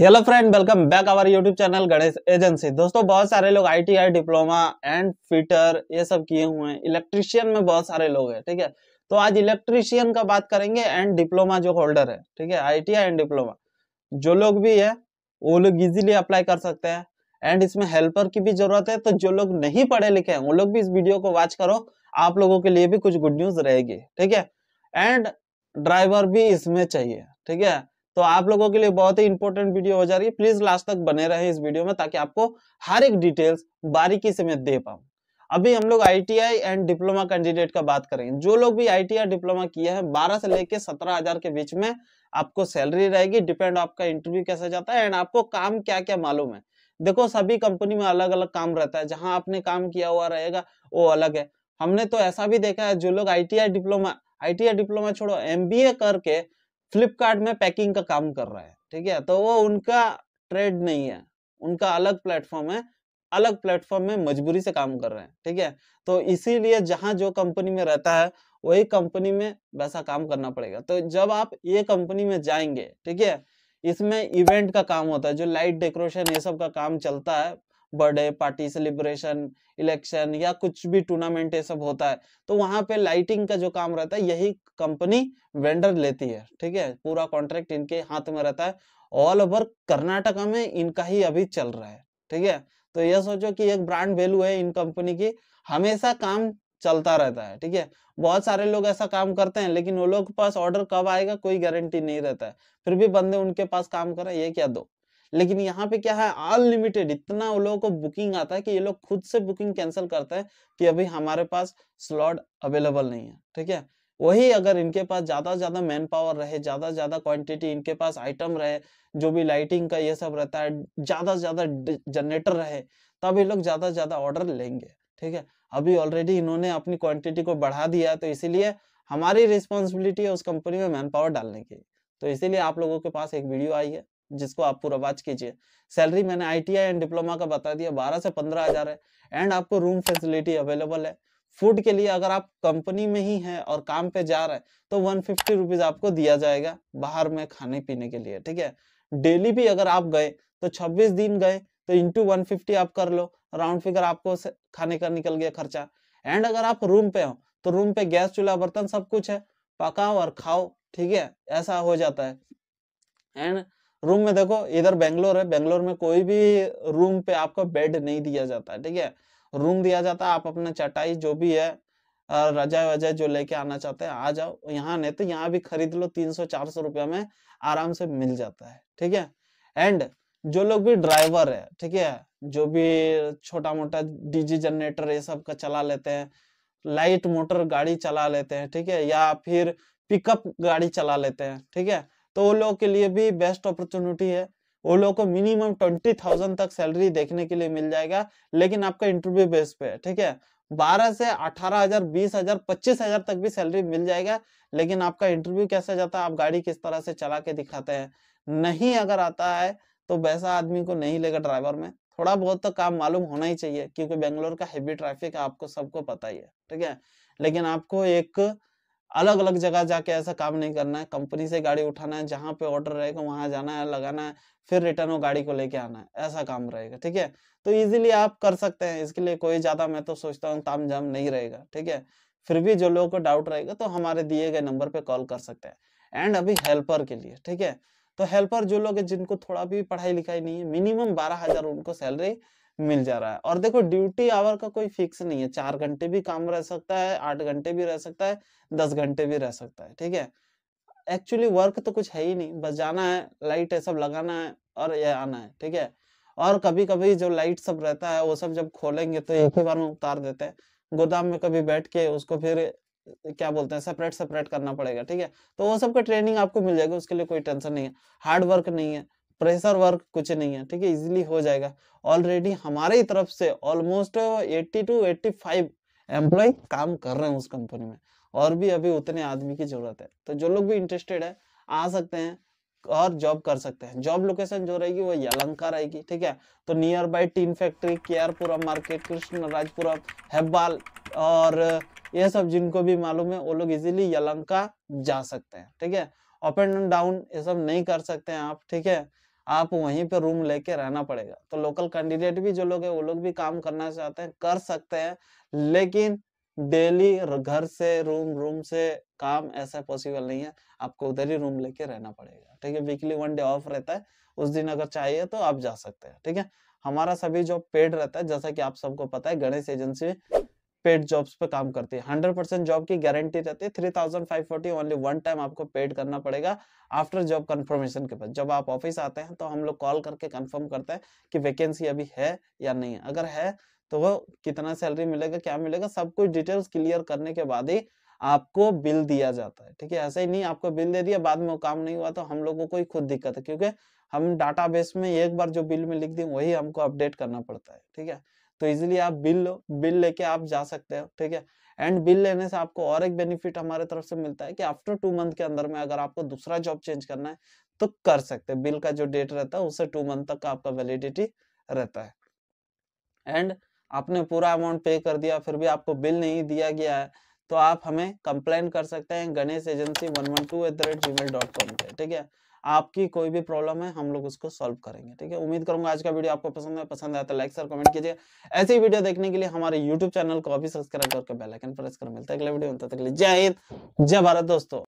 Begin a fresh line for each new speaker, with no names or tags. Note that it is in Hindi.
hello friend welcome back our YouTube channel Ganesh agency दोस्तों बहुत सारे लोग आईटीआई डिप्लोमा एंड फिटर ये सब किए हुए हैं इलेक्ट्रिशियन में बहुत सारे लोग हैं ठीक है तो आज इलेक्ट्रिशियन का बात करेंगे एंड डिप्लोमा जो होल्डर है ठीक है आईटीआई एंड डिप्लोमा जो लोग भी है वो लोग इजिली अप्लाई कर सकते हैं एंड इसमें हेल्पर की भी जरूरत है तो जो लोग नहीं पढ़े लिखे हैं वो लोग भी इस वीडियो को वॉच करो आप लोगों के लिए भी कुछ गुड न्यूज रहेगी ठीक है एंड ड्राइवर भी इसमें चाहिए ठीक है तो आप लोगों के लिए बहुत ही इंपॉर्टेंट वीडियो हो जा रही है प्लीज लास्ट तक बने रहे इस वीडियो में ताकि आपको हर एक डिटेल्स बारीकी से मैं दे पाऊँ अभी हम लोग आईटीआई एंड डिप्लोमा कैंडिडेट का बात करेंगे जो लोग भी आईटीआई डिप्लोमा किया है 12 से लेके 17000 के बीच में आपको सैलरी रहेगी डिपेंड आपका इंटरव्यू कैसे जाता है एंड आपको काम क्या क्या मालूम है देखो सभी कंपनी में अलग अलग काम रहता है जहां आपने काम किया हुआ रहेगा वो अलग है हमने तो ऐसा भी देखा है जो लोग आई डिप्लोमा आई डिप्लोमा छोड़ो एम करके फ्लिपकार्ट में पैकिंग का काम कर रहा है ठीक है तो वो उनका ट्रेड नहीं है उनका अलग प्लेटफॉर्म है अलग प्लेटफॉर्म में मजबूरी से काम कर रहे हैं ठीक है तो इसीलिए जहां जो कंपनी में रहता है वही कंपनी में वैसा काम करना पड़ेगा तो जब आप ये कंपनी में जाएंगे ठीक है इसमें इवेंट का काम होता है जो लाइट डेकोरेशन ये सब का काम चलता है बर्थडे पार्टी सेलिब्रेशन इलेक्शन या कुछ भी टूर्नामेंट ये सब होता है तो वहां पे लाइटिंग का जो काम रहता है यही कंपनी वेंडर लेती है ठीक है पूरा कॉन्ट्रैक्ट इनके हाथ में रहता है ऑल ओवर कर्नाटका में इनका ही अभी चल रहा है ठीक है तो यह सोचो कि एक ब्रांड वैल्यू है इन कंपनी की हमेशा काम चलता रहता है ठीक है बहुत सारे लोग ऐसा काम करते हैं लेकिन वो लोग के पास ऑर्डर कब आएगा कोई गारंटी नहीं रहता है फिर भी बंदे उनके पास काम कर रहे ये क्या दो लेकिन यहाँ पे क्या है अनलिमिटेड इतना उन लोगों को बुकिंग आता है कि ये लोग खुद से बुकिंग कैंसिल करते हैं कि अभी हमारे पास स्लॉट अवेलेबल नहीं है ठीक है वही अगर इनके पास ज्यादा से ज्यादा मैन पावर रहे ज्यादा ज्यादा क्वांटिटी इनके पास आइटम रहे जो भी लाइटिंग का ये सब रहता है ज्यादा से ज्यादा जनरेटर रहे तब ये लोग ज्यादा से ज्यादा ऑर्डर लेंगे ठीक है अभी ऑलरेडी इन्होंने अपनी क्वांटिटी को बढ़ा दिया है तो इसीलिए हमारी रिस्पॉन्सिबिलिटी है उस कंपनी में मैन पावर डालने की तो इसीलिए आप लोगों के पास एक वीडियो आई है जिसको आप पूरा पुरवाज कीजिए सैलरी मैंने आईटीआई एंड डिप्लोमा का बता दिया बारह से पंद्रह हजार है एंड आपको रूम फैसिलिटी अवेलेबल है फूड के लिए अगर आप कंपनी में ही हैं और काम पे जा रहे हैं तो वन फिफ्टी रुपीज आपको दिया जाएगा बाहर में खाने पीने के लिए ठीक है डेली भी अगर आप गए तो छब्बीस दिन गए तो इंटू वन फिफ्टी आप कर लो राउंड फिगर आपको खाने का निकल गया खर्चा एंड अगर आप रूम पे हो तो रूम पे गैस चूल्हा बर्तन सब कुछ है पकाओ और खाओ ठीक है ऐसा हो जाता है एंड रूम में देखो इधर बेंगलोर है बेंगलोर में कोई भी रूम पे आपको बेड नहीं दिया जाता है ठीक है रूम दिया जाता है आप अपना चटाई जो भी है रजाई वजाई जो लेके आना चाहते हैं आ जाओ यहाँ नहीं तो यहाँ भी खरीद लो तीन सौ चार सौ रुपया में आराम से मिल जाता है ठीक है एंड जो लोग भी ड्राइवर है ठीक है जो भी छोटा मोटा डीजी जनरेटर ये सब का चला लेते हैं लाइट मोटर गाड़ी चला लेते हैं ठीक है या फिर पिकअप गाड़ी चला लेते हैं ठीक है तो वो लोग के लिए भी बेस्ट अपॉर्चुनिटी है वो लोग को मिनिमम ट्वेंटी थाउजेंड तक सैलरी देखने के लिए मिल जाएगा लेकिन आपका इंटरव्यू बेस पे है ठीक है बारह से अठारह हजार बीस हजार पच्चीस हजार तक भी सैलरी मिल जाएगा लेकिन आपका इंटरव्यू कैसे जाता है आप गाड़ी किस तरह से चला के दिखाते हैं नहीं अगर आता है तो वैसा आदमी को नहीं लेगा ड्राइवर में थोड़ा बहुत तो काम मालूम होना ही चाहिए क्योंकि बेंगलोर का हैवी ट्रैफिक आपको सबको पता ही है ठीक है लेकिन आपको एक अलग अलग जगह जाके ऐसा काम नहीं करना है कंपनी से गाड़ी उठाना है जहां पे ऑर्डर रहेगा वहां जाना है लगाना है फिर रिटर्न वो गाड़ी को लेके आना है ऐसा काम रहेगा ठीक है तो इजीली आप कर सकते हैं इसके लिए कोई ज्यादा मैं तो सोचता हूँ ताम जाम नहीं रहेगा ठीक है फिर भी जो लोगों को डाउट रहेगा तो हमारे दिए गए नंबर पे कॉल कर सकते हैं एंड अभी हेल्पर के लिए ठीक है तो हेल्पर जो लोग जिनको थोड़ा भी पढ़ाई लिखाई नहीं है मिनिमम बारह उनको सैलरी मिल जा रहा है और देखो ड्यूटी आवर का कोई फिक्स नहीं है चार घंटे भी काम रह सकता है आठ घंटे भी रह सकता है दस घंटे भी रह सकता है ठीक है एक्चुअली वर्क तो कुछ है ही नहीं बस जाना है लाइट है सब लगाना है और ये आना है ठीक है और कभी कभी जो लाइट सब रहता है वो सब जब खोलेंगे तो एक ही बार में उतार देते हैं गोदाम में कभी बैठ के उसको फिर क्या बोलते हैं सेपरेट सेपरेट करना पड़ेगा ठीक है तो वो सब का ट्रेनिंग आपको मिल जाएगा उसके लिए कोई टेंशन नहीं है हार्ड वर्क नहीं है प्रेशर वर्क कुछ नहीं है ठीक है इजीली हो जाएगा ऑलरेडी हमारे तरफ से ऑलमोस्ट एट्टी टू 85 एम्प्लॉय काम कर रहे हैं उस कंपनी में और भी अभी उतने आदमी की जरूरत है तो जो लोग भी इंटरेस्टेड है आ सकते हैं और जॉब कर सकते हैं जॉब लोकेशन जो रहेगी वो यलंका रहेगी ठीक है तो नियर बाई टीन फैक्ट्री केयरपुरा मार्केट कृष्ण राजपुरा हेब्बाल और ये सब जिनको भी मालूम है वो लोग इजीली यलंका जा सकते हैं ठीक है अप एंड डाउन ये सब नहीं कर सकते हैं आप ठीक है आप वहीं पे रूम लेके रहना पड़ेगा तो लोकल कैंडिडेट भी जो लोग है वो लोग भी काम करना चाहते हैं कर सकते हैं लेकिन डेली घर से रूम रूम से काम ऐसा पॉसिबल नहीं है आपको उधर ही रूम लेके रहना पड़ेगा ठीक है वीकली वन डे ऑफ रहता है उस दिन अगर चाहिए तो आप जा सकते हैं ठीक है हमारा सभी जॉब पेड रहता है जैसा कि आप सबको पता है गणेश एजेंसी पेड जॉब्स पे काम करती है हंड्रेड परसेंट जॉब की गारंटी रहती है three thousand five forty only one time आपको पेड करना पड़ेगा आफ्टर जॉब कंफर्मेशन के बाद जब आप ऑफिस आते हैं तो हम लोग कॉल करके कंफर्म करते हैं कि वैकेंसी अभी है या नहीं अगर है तो वो कितना सैलरी मिलेगा क्या मिलेगा सब कुछ डिटेल्स क्लियर करने के बाद ही आपको बिल दिया जाता है ठीक है ऐसा ही नहीं आपको बिल दे दिया बाद में वो काम नहीं हुआ तो हम लोगों को ही खुद दिक्कत है क्योंकि हम डाटाबेस में एक बार जो बिल में लिख दी वही हमको अपडेट करना पड़ता है ठीक है तो इजिली आप बिल लो बिल लेके आप जा सकते हो ठीक है एंड बिल लेने से आपको और एक बेनिफिट हमारे तरफ से मिलता है कि आफ्टर टू मंथ के अंदर में अगर आपको दूसरा जॉब चेंज करना है तो कर सकते हैं बिल का जो डेट रहता है उससे टू मंथ तक का आपका वैलिडिटी रहता है एंड आपने पूरा अमाउंट पे कर दिया फिर भी आपको बिल नहीं दिया गया है तो आप हमें कंप्लेन कर सकते हैं Ganesh agency one one two at the rate G mail dot com पे ठीक है आपकी कोई भी प्रॉब्लम है हम लोग उसको सॉल्व करेंगे ठीक है उम्मीद करूंगा आज का वीडियो आपको पसंद है पसंद आया तो लाइक सर कमेंट कीजिए ऐसी वीडियो देखने के लिए हमारे यूट्यूब चैनल को अभी सब्सक्राइब करके बेलाइकन प्रेस कर मिलता है अगले वीडियो तक जय हिंद जय भारत दोस्तों